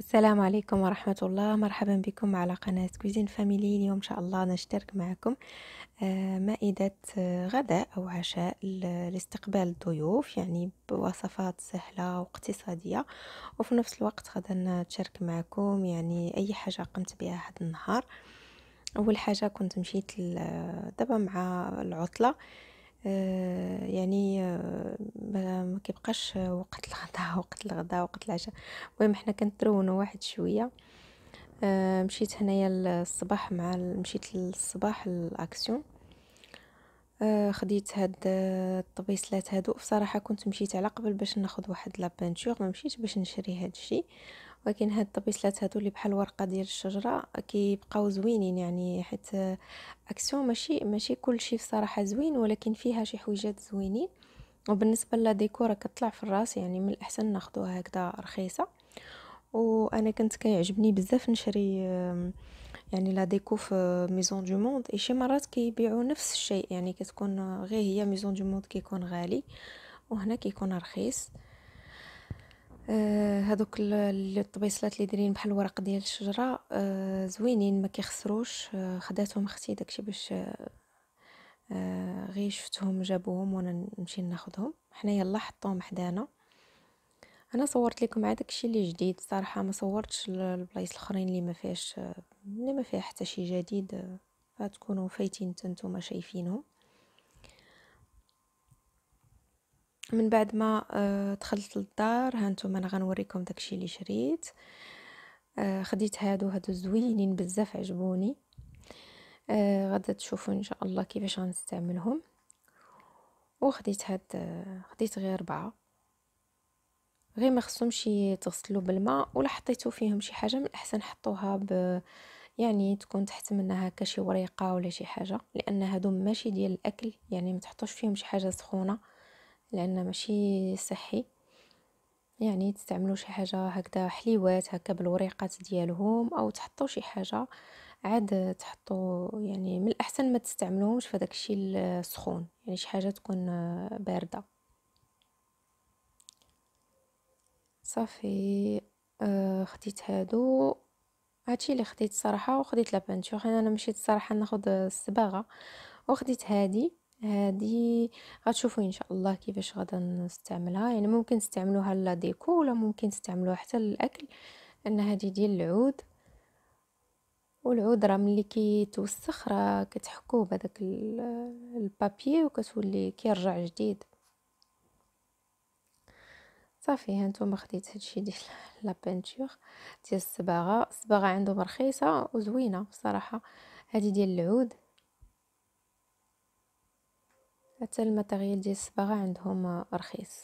السلام عليكم ورحمة الله مرحبا بكم على قناة كوزين فاميلي اليوم إن شاء الله نشترك معكم آه، مائدة آه، غداء أو عشاء لاستقبال الضيوف يعني بوصفات سهلة واقتصادية وفي نفس الوقت غدا نتشارك معكم يعني أي حاجة قمت بها هذا النهار أول حاجة كنت مشيت دابا مع العطلة آه، يعني آه، ما كيبقاش وقت الغداء وقت الغداء وقت العشاء المهم حنا كنترونوا واحد شويه آه، مشيت هنايا الصباح مع مشيت للصباح الاكسيون خديت هاد الطبيسلات هادو بصراحه كنت مشيت على قبل باش ناخد واحد لابانتور ما مشيت باش نشري هادشي ولكن هاد الطبيسلات هادو اللي بحال ورقه ديال الشجره كيبقاو زوينين يعني حيت اكسيون ماشي ماشي كلشي بصراحه زوين ولكن فيها شي حويجات زوينين وبالنسبه للديكور كتطلع في الراس يعني من الاحسن ناخدوها هكذا رخيصه وانا كنت كيعجبني بزاف نشري يعني لا ديكو في ميزون دو موند شي مرات كيبيعوا نفس الشيء يعني كتكون غير هي ميزون دو موند كيكون غالي وهنا كيكون رخيص آه، هذوك الطبيصلات اللي دايرين بحال الورق ديال الشجره آه، زوينين ما كيخسروش آه، خداتهم اختي داكشي باش غير شفتهم جابوهم وانا نمشي ناخذهم حنا يلا حطوهم حدانا انا صورت لكم عاد داكشي اللي جديد صراحه ما صورتش البلايص الاخرين اللي ما فيهاش اللي ما فيها حتى شي جديد فتكونوا فايتين نتوما شايفينهم من بعد ما آه، دخلت للدار هانتوما انا غنوريكم داكشي اللي شريت آه، خديت هادو هادو زوينين بزاف عجبوني آه، غادا تشوفوا ان شاء الله كيفاش غنستعملهم وخديت هاد خديت غير اربعه غير ما خصهمش يتغسلوا بالماء ولا حطيتو فيهم شي حاجه من الاحسن حطوها ب يعني تكون تحت منها هكا شي وريقه ولا شي حاجه لان هادو ماشي ديال الاكل يعني ما تحطوش فيهم شي حاجه سخونه لأنه ماشي صحي يعني تستعملوا شي حاجه هكذا حليوات هكا بالوريقات ديالهم او تحطوا شي حاجه عاد تحطوا يعني من الاحسن ما تستعملوهمش في داكشي السخون يعني شي حاجه تكون بارده صافي آه، خديت هادو هادشي اللي خديت صراحه وخديت لابانتيو انا مشيت صراحه ناخد الصباغه وخديت هادي هذه غتشوفوا ان شاء الله كيفاش غادا نستعملها يعني ممكن تستعملوها لا ديكو ولا ممكن تستعملوها حتى للاكل لان هذه ديال العود والعود راه ملي كيتوسخ راه كتحكوه بهذاك البابي وكتولي كيرجع جديد صافي هانتوما خديت هادشي ديال لا بينتور ديال الصباغه الصباغه عندهم رخيصه وزوينه بصراحه هذه ديال العود حتى الماتيريال ديال الصباغه عندهم رخيص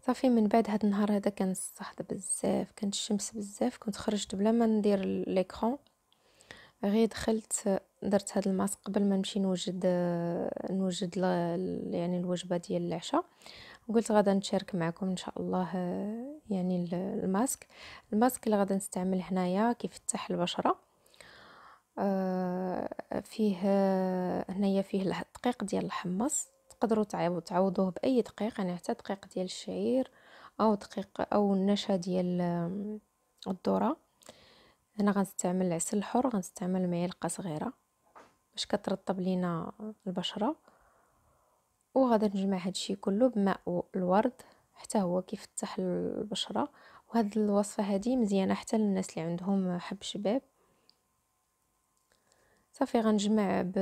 صافي من بعد هاد النهار هذا كان الصحد بزاف كانت الشمس بزاف كنت خرجت بلا ما ندير ليكرون غير دخلت درت هاد الماسك قبل ما نمشي نوجد نوجد يعني الوجبه ديال العشاء قلت غادا نشارك معكم ان شاء الله يعني الماسك الماسك اللي غادا نستعمل هنايا كيفتح البشره آه، فيه هنايا فيه الدقيق ديال الحمص تقدروا تعوضوه باي دقيق يعني حتى دقيق ديال الشعير او دقيق او النشا ديال الذره هنا غنستعمل العسل الحر غنستعمل معلقه صغيره باش كترطب لينا البشره وغادي نجمع هادشي كله بماء الورد حتى هو كيفتح البشره وهاد الوصفه هادي مزيانه حتى للناس اللي عندهم حب شباب صافي غنجمع ب...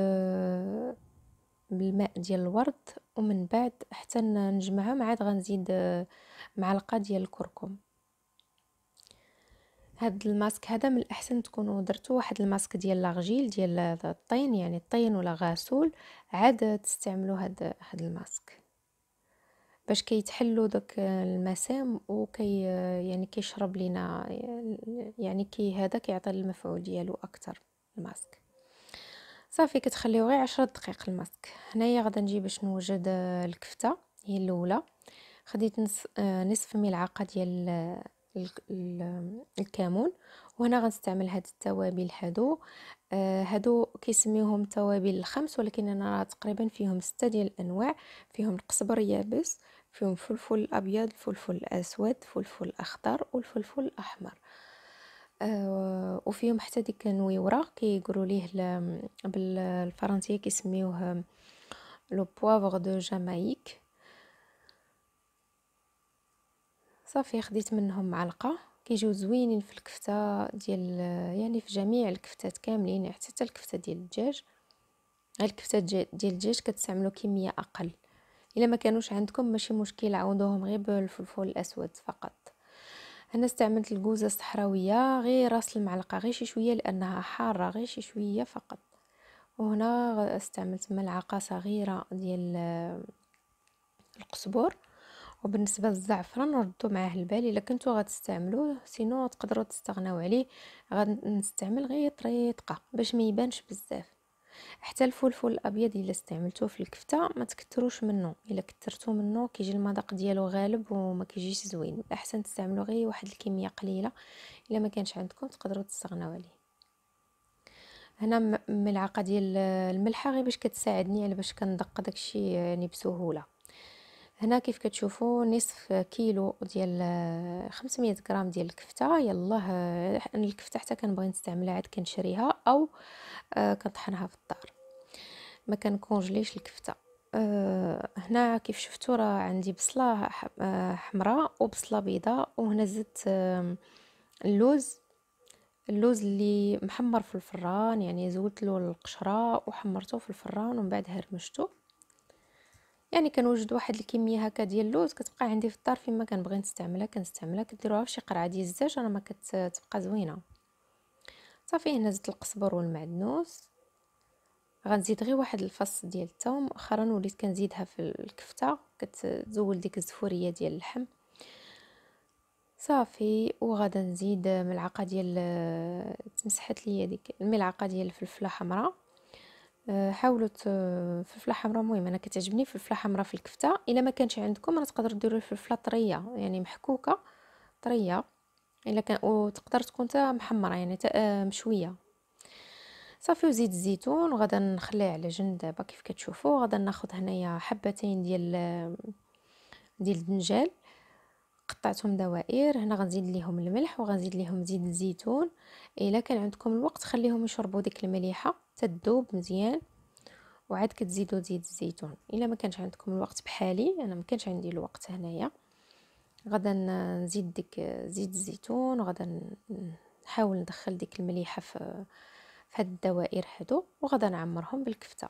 بالماء ديال الورد ومن بعد حتى نجمعهم عاد غنزيد آه، معلقه ديال الكركم هاد الماسك هذا من الاحسن تكونوا درتو واحد الماسك ديال لاغجيل ديال الطين يعني الطين ولا غاسول عاد تستعملوا هاد هاد الماسك باش كيتحلوا داك آه، المسام وكي آه، يعني كيشرب لينا يعني كي هذا كيعطي المفعول ديالو اكثر الماسك صافي كتخليو غير عشرة دقائق الماسك هنايا غدا نجي باش نوجد الكفته هي الاولى خديت آه، نصف ملعقه ديال آه، الكمون وهنا غنستعمل هاد التوابل هادو آه، هادو كيسميوهم توابل الخمس ولكن انا تقريبا فيهم ستة ديال الانواع فيهم القزبر يابس فيهم فلفل ابيض فلفل اسود فلفل اخضر والفلفل الاحمر آه، وفيهم حتى ديك نويوره كيقولوا ليه بالفرنسيه كيسميوه لو بوافغ دو جامايك صافي خديت منهم معلقه كيجيو زوينين في الكفته ديال يعني في جميع الكفتات كاملين حتى يعني حتى الكفته ديال الدجاج غير الكفته ديال الدجاج كتستعملوا كميه اقل الا ما كانوش عندكم ماشي مشكل عوضوهم غير بالفلفل الاسود فقط انا استعملت الكوزه الصحراويه غير راس المعلقه غير شي شويه لانها حاره غير شي شويه فقط وهنا استعملت ملعقه صغيره ديال آه، القزبر وبالنسبه للزعفران ردوا معاه البال الا كنتو غتستعملوه سينو تقدروا تستغناو عليه غنستعمل غير طريقه باش ما يبانش بزاف حتى الفلفل الابيض الا استعملتوه في الكفته ما تكثروش منه الا كثرتوا منه كيجي المذاق ديالو غالب وما كيجيش زوين الاحسن تستعملوا غير واحد الكميه قليله الا ما كانش عندكم تقدروا تستغناو عليه هنا ملعقه ديال الملحه غير باش كتساعدني على باش كندق داكشي يعني بسهوله هنا كيف كتشوفوا نصف كيلو ديال 500 آه، غرام ديال الكفته يلاه انا آه، الكفته حتى كنبغي نستعملها عاد كنشريها او آه، كنطحنها في الدار ما كنكونجليش الكفته هنا كيف شفتوا راه عندي بصله حمراء وبصله بيضاء وهنا زدت اللوز اللوز اللي محمر في الفران يعني زولت له القشره وحمرته في الفران ومن بعد هرمشته يعني كنوجد واحد الكميه هكا ديال اللوز كتبقى عندي في الدار فين ما كنبغي نستعملها كنستعملها كديروها في شي قرعه ديال الزاج راه ما كتبقى زوينه صافي هنا زدت القزبر والمعدنوس غنزيد غير واحد الفص ديال الثوم مؤخرا وليت كنزيدها في الكفته كتزول ديك الزفوريه ديال اللحم صافي وغادا نزيد ملعقه ديال تمسحت لي ديك الملعقه ديال الفلفله حمراء آه، حاولوا فلفله حمراء المهم انا كتعجبني فلفله حمراء في الكفته الا ما كانش عندكم راه تقدروا ديروا الفلفله طريه يعني محكوكه طريه الا كان وتقدر تكون حتى محمره يعني تا آه، مشويه صافي وزيت الزيتون وغادا نخليه على جنب دابا كيف كتشوفوا غادا ناخذ هنايا حبتين ديال آه، ديال الدنجال قطعتهم دوائر هنا غنزيد ليهم الملح وغنزيد ليهم زيت الزيتون الا كان عندكم الوقت خليهم يشربوا ديك المليحه تذوب مزيان وعاد كتزيدوا زيت الزيتون الا ما كانش عندكم الوقت بحالي انا ما كانش عندي الوقت هنايا غدا نزيد ديك زيت الزيتون وغدا نحاول ندخل ديك المليحه في في هاد الدوائر هادو وغدا نعمرهم بالكفته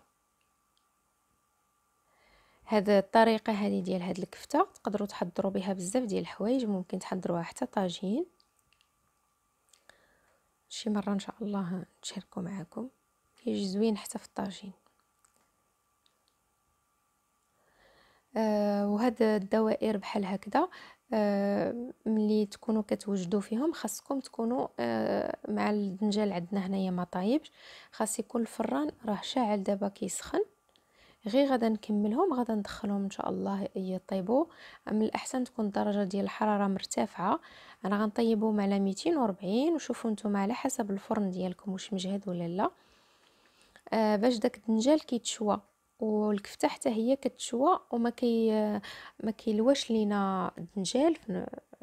هاد الطريقه هادي ديال هاد الكفته تقدروا تحضروا بها بزاف ديال الحوايج ممكن تحضروها حتى طاجين شي مره ان شاء الله نشاركوا معكم كيجي زوين حتى في الطاجين آه وهاد الدوائر بحال هكذا آه ملي تكونوا كتوجدوا فيهم خاصكم تكونوا آه مع الدنجال عندنا هنايا ما طايبش خاص يكون الفران راه شاعل دابا كيسخن غير غدا نكملهم غدا ندخلهم ان شاء الله يطيبوا من الاحسن تكون الدرجه ديال الحراره مرتفعه انا غنطيبهم على 240 وشوفوا نتوما على حسب الفرن ديالكم واش مجهد ولا لا آه باش داك الدنجال كيتشوى والكفته حتى هي كتشوى وما كي آه، ما كيلواش لينا الدنجال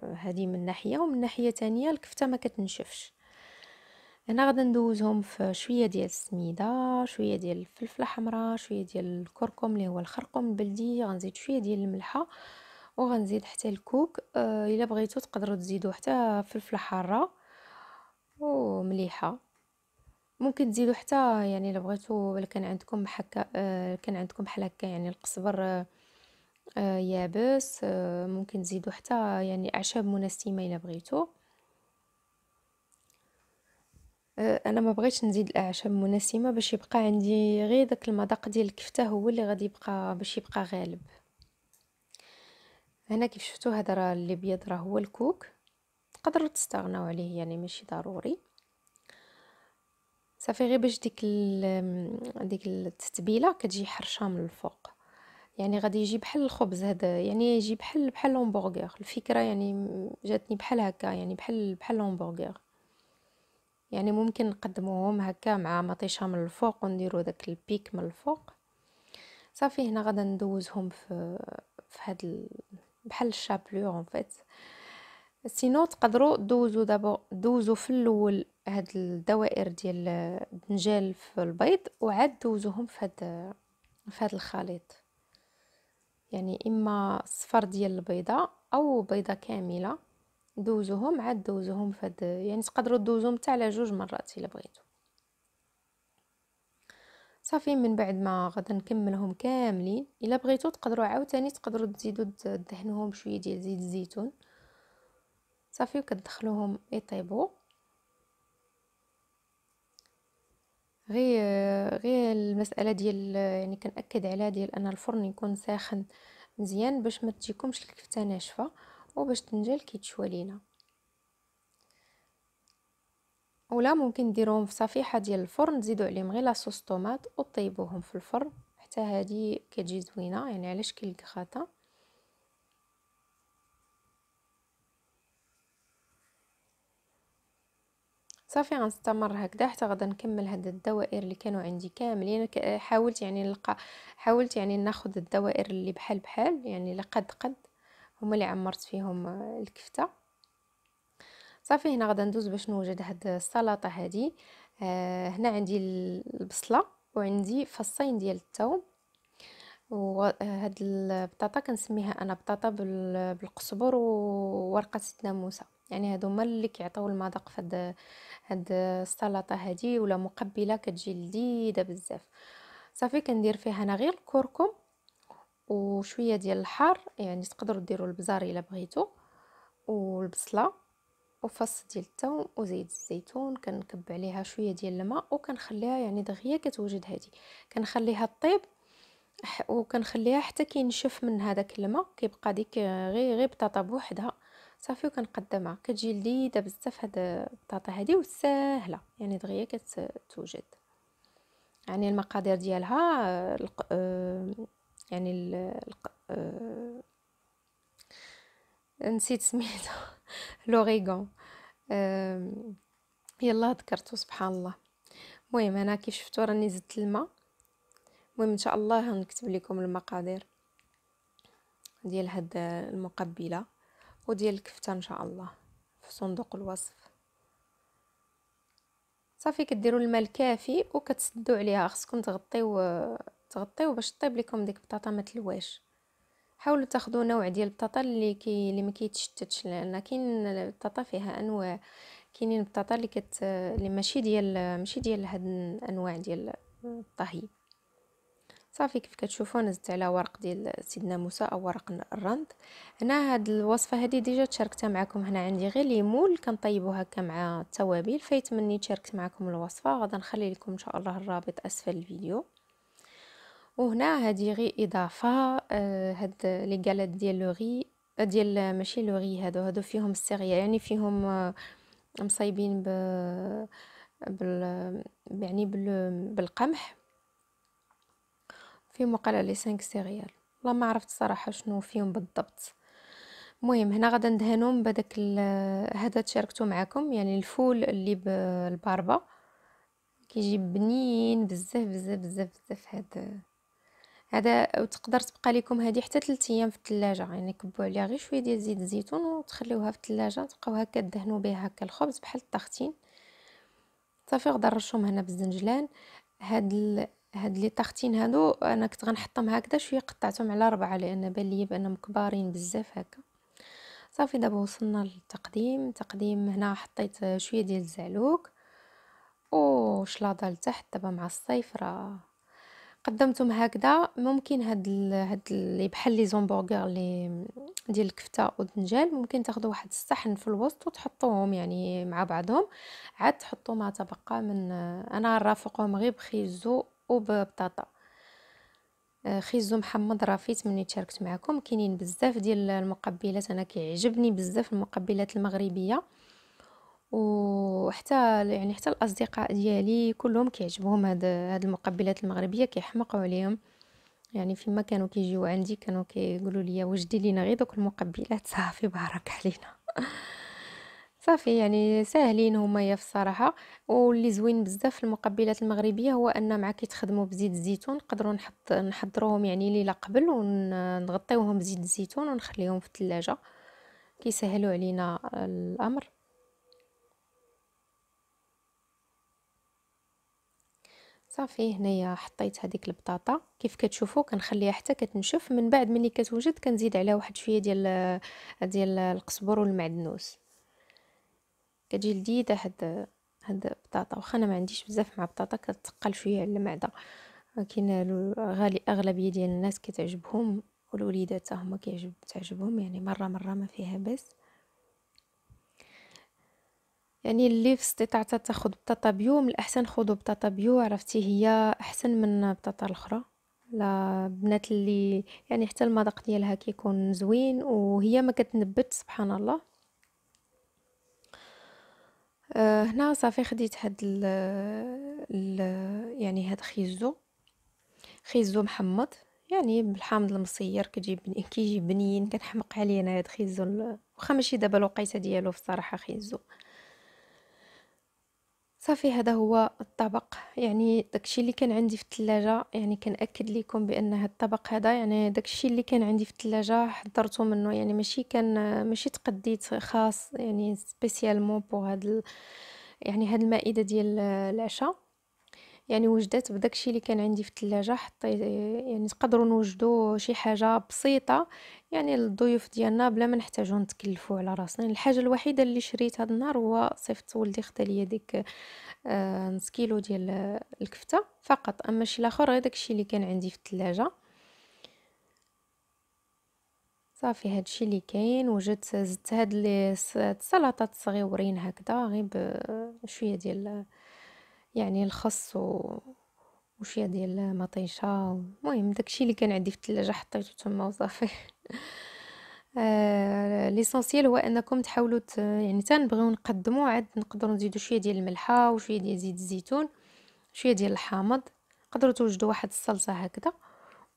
هذه من ناحيه ومن ناحيه تانية الكفته ما كتنشفش هنا غادي ندوزهم في شويه ديال السميده شويه ديال الفلفله حمراء شويه ديال الكركم اللي هو الخرقوم البلدي غنزيد شويه ديال الملحه وغنزيد حتى الكوك آه، الا بغيتو تقدروا تزيدوا حتى فلفله حاره ومليحه ممكن تزيدوا حتى يعني الا بغيتوا كان عندكم حكا آه، كان عندكم بحال هكا يعني القزبر آه، آه، يابس ممكن تزيدوا حتى يعني اعشاب منسمه الا بغيتو انا ما بغيتش نزيد الاعشاب منسمه باش يبقى عندي غير داك المذاق ديال الكفته هو اللي غادي يبقى باش يبقى غالب هنا كيف شفتوا هذا راه الابيض راه هو الكوك تقدروا تستغناو عليه يعني ماشي ضروري صافي غير باش ديك ال ديك التتبيله كتجي حرشه من الفوق يعني غادي يجي بحال الخبز هذا يعني يجي بحال بحال الهمبرغر الفكره يعني جاتني بحال هكا يعني بحال بحال الهمبرغر يعني ممكن نقدموهم هكا مع مطيشه من الفوق ونديروا داك البيك من الفوق صافي هنا غادي ندوزهم في في هاد ال... بحال الشابلور اون فيت سينو تقدروا دوزو دابا دوزو في الاول هاد الدوائر ديال الدنجال في البيض وعاد دوزوهم في هاد في هاد الخليط يعني اما صفر ديال البيضه او بيضه كامله دوزوهم عاد دوزوهم في هاد يعني تقدروا دوزوهم حتى على جوج مرات الا بغيتو صافي من بعد ما غادي نكملهم كاملين الا بغيتو تقدروا عاوتاني تقدروا تزيدوا تدهنوهم شويه ديال زيت الزيتون صافي وكتدخلوهم يطيبوا غير غير المساله ديال يعني كنأكد عليها ديال ان الفرن يكون ساخن مزيان باش ما تجيكمش الكفته ناشفه وباش تنجل كيتشوى لينا ولا ممكن ديروهم في صفيحه ديال الفرن تزيدوا عليهم غير لاصوص طوماط وطيبوهم في الفرن حتى هذه كتجي زوينه يعني على شكل كخاطه صافي غنستمر هكذا حتى غدا نكمل هاد الدوائر اللي كانوا عندي كاملين حاولت يعني نلقى حاولت يعني ناخد الدوائر اللي بحال بحال يعني لقد قد قد هما اللي عمرت فيهم الكفته صافي هنا غدا ندوز باش نوجد هاد السلطه هادي آه، هنا عندي البصله وعندي فصين ديال الثوم وهاد البطاطا كنسميها انا بطاطا بالقزبر وورقه سيدنا يعني هادو هما اللي كيعطيو المذاق فهاد هاد السلطه هادي ولا مقبله كتجي لذيذه بزاف صافي كندير فيها انا غير الكركم وشويه ديال الحار يعني تقدروا ديروا البزار الا بغيتو والبصله وفص ديال الثوم وزيت الزيتون كنكب عليها شويه ديال الماء وكنخليها يعني دغيا كتوجد هادي كنخليها طيب وكنخليها حتى كينشف من هذاك الماء كيبقى ديك غير غير بطاطا بوحدها صافي وكنقدمها كتجي لذيذه بزاف هاد البطاطا هادي وساهله يعني دغيا كتوجد يعني المقادير ديالها الق... آه، يعني الق... آه، نسيت سميتو لوريغون يلا ذكرتو سبحان الله المهم انا كي شفتو راني زدت الماء المهم ان شاء الله غنكتب لكم المقادير ديال هاد المقبله وديال الكفته ان شاء الله في صندوق الوصف صافي كديروا الماء الكافي وكتسدوا عليها خصكم تغطيو تغطيو باش طيب لكم ديك البطاطا ما تلواش حاولوا تاخذوا نوع ديال البطاطا اللي كي اللي ما كيتشتتش لان كاين البطاطا فيها انواع كاينين البطاطا اللي كت اللي ماشي ديال ماشي ديال هاد الانواع ديال الطهي صافي كيف كتشوفوا نزلت على ورق ديال سيدنا موسى او ورق الرند هنا هاد الوصفه هذه ديجا تشاركتها معكم هنا عندي غير ليمون كنطيبو هكا مع التوابل مني تشاركت معكم الوصفه غادي نخلي لكم ان شاء الله الرابط اسفل الفيديو وهنا هذه غير اضافه آه هاد لي غالات ديال لوغي آه، ديال ماشي لوغي هادو هادو فيهم السيريا يعني فيهم آه مصايبين ب بال يعني بال بالقمح في مقالة لي سانك سيريال والله ما عرفت صراحة شنو فيهم بالضبط مهم هنا غادا ندهنهم بهذاك هذا تشاركته معكم يعني الفول اللي بالباربا كيجي بنين بزاف بزاف بزاف بزاف هذا هذا وتقدر تبقى لكم هذه حتى 3 ايام في الثلاجه يعني كبوا عليها غير شويه ديال زيت الزيتون وتخليوها في الثلاجه تبقاو هكا تدهنوا بها هكا الخبز بحال الطاختين صافي غدا نرشهم هنا بالزنجلان هاد هاد لي طاختين هادو انا كنت غنحطهم هكذا شويه قطعتهم على ربعه لان بان ليا بانهم كبارين بزاف هكا صافي دابا وصلنا للتقديم تقديم هنا حطيت شويه ديال الزعلوك شلاضه لتحت دابا مع الصيف راه قدمتهم هكذا ممكن هاد ال... هاد اللي بحال لي زومبورغر اللي ديال الكفته والدنجال ممكن تاخذوا واحد الصحن في الوسط وتحطوهم يعني مع بعضهم عاد تحطوا ما تبقى من انا رافقهم غير بخيزو وببطاطا آه، خيزو محمد رافيت مني تشاركت معكم كاينين بزاف ديال المقبلات انا كيعجبني بزاف المقبلات المغربيه وحتى يعني حتى الاصدقاء ديالي كلهم كيعجبهم هاد هاد المقبلات المغربيه كيحمقوا عليهم يعني فيما كانوا كيجيو عندي كانوا كيقولوا لي واش دير لينا غير دوك المقبلات صافي بارك علينا صافي يعني ساهلين هما يا في الصراحه واللي زوين بزاف في المقبلات المغربيه هو ان مع كيتخدموا بزيت الزيتون نقدروا نحط نحضروهم يعني ليله قبل ونغطيوهم بزيت الزيتون ونخليهم في الثلاجه كيسهلوا علينا الامر صافي هنايا حطيت هذيك البطاطا كيف كتشوفوا كنخليها حتى كتنشف من بعد ملي كتوجد كنزيد عليها واحد شويه ديال ديال القزبر والمعدنوس كتجي لذيذه هاد هاد البطاطا واخا انا ما عنديش بزاف مع البطاطا كتقل شويه على المعده ولكن غالي اغلبيه ديال الناس كتعجبهم والوليدات هما كيعجب تعجبهم يعني مره مره ما فيها بس يعني اللي في استطاعتها تاخذ بطاطا بيو من الاحسن خذوا بطاطا بيو عرفتي هي احسن من بطاطا الاخرى لا بنات اللي يعني حتى المذاق ديالها كيكون زوين وهي ما كتنبت سبحان الله آه، هنا صافي خديت هاد ال ال يعني هاد خيزو خيزو محمض يعني بالحامض المصير كتجي كيجي بنين كنحمق عليه انا هاد خيزو واخا ماشي دابا الوقيته ديالو فصراحة خيزو صافي هذا هو الطبق يعني داكشي اللي كان عندي في الثلاجه يعني كنأكد لكم بان هذا الطبق هذا يعني داكشي اللي كان عندي في الثلاجه حضرته منه يعني ماشي كان ماشي تقديت خاص يعني سبيسيالمون بوغ هاد يعني هاد المائده ديال العشاء يعني وجدت بداكشي اللي كان عندي في الثلاجه حطيت يعني تقدروا نوجدوا شي حاجه بسيطه يعني للضيوف ديالنا بلا ما نحتاجوا نتكلفوا على راسنا يعني الحاجه الوحيده اللي شريت هذا النهار هو صيفط ولدي خدا ليا ديك آه نص كيلو ديال الكفته فقط اما شي لاخر غير داكشي اللي كان عندي في الثلاجه صافي هادشي اللي كاين وجدت زدت هاد السلطات صغيورين هكذا غير بشويه ديال يعني الخس و... وشي ديال مطيشه المهم داكشي اللي كان عندي في الثلاجه حطيته تما وصافي آه ليسونسيال هو انكم تحاولوا ت... يعني تنبغيو نقدموا عاد نقدروا نزيدوا شويه ديال الملحه وشويه ديال زيت الزيتون شويه ديال الحامض قدروا توجدوا واحد الصلصه هكذا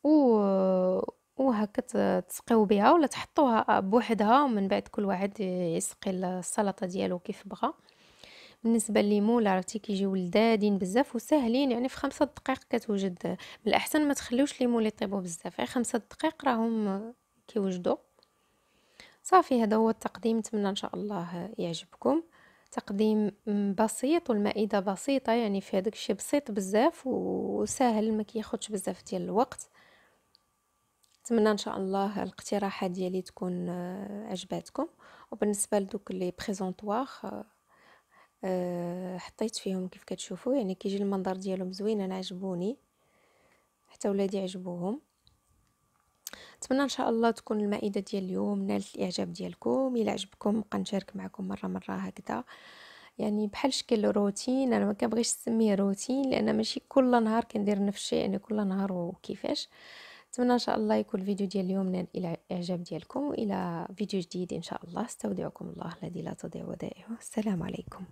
و وهكا تسقيو بها ولا تحطوها بوحدها ومن بعد كل واحد يسقي السلطه ديالو كيف بغى بالنسبه لليمون عرفتي كيجيو لذاذين بزاف وساهلين يعني في خمسة دقائق كتوجد من الاحسن ما تخليوش الليمون يطيبوا بزاف غير خمسة دقائق راهم كيوجدوا صافي هذا هو التقديم نتمنى ان شاء الله يعجبكم تقديم بسيط والمائده بسيطه يعني في هذاك الشيء بسيط بزاف وسهل ما كياخذش بزاف ديال الوقت نتمنى ان شاء الله الاقتراحات ديالي تكون آه، عجباتكم وبالنسبه لدوك لي بريزونطوار آه، آه، حطيت فيهم كيف كتشوفوا يعني كيجي المنظر ديالهم زوين انا عجبوني حتى ولادي عجبوهم نتمنى ان شاء الله تكون المائده ديال اليوم نالت الاعجاب ديالكم الا عجبكم نبقى نشارك معكم مره مره هكذا يعني بحال شكل روتين انا ما كنبغيش نسميه روتين لان ماشي كل نهار كندير نفس الشيء يعني كل نهار وكيفاش نتمنى ان شاء الله يكون الفيديو ديال اليوم نال الى اعجاب ديالكم والى فيديو جديد ان شاء الله استودعكم الله الذي لا تضيع ودائعه السلام عليكم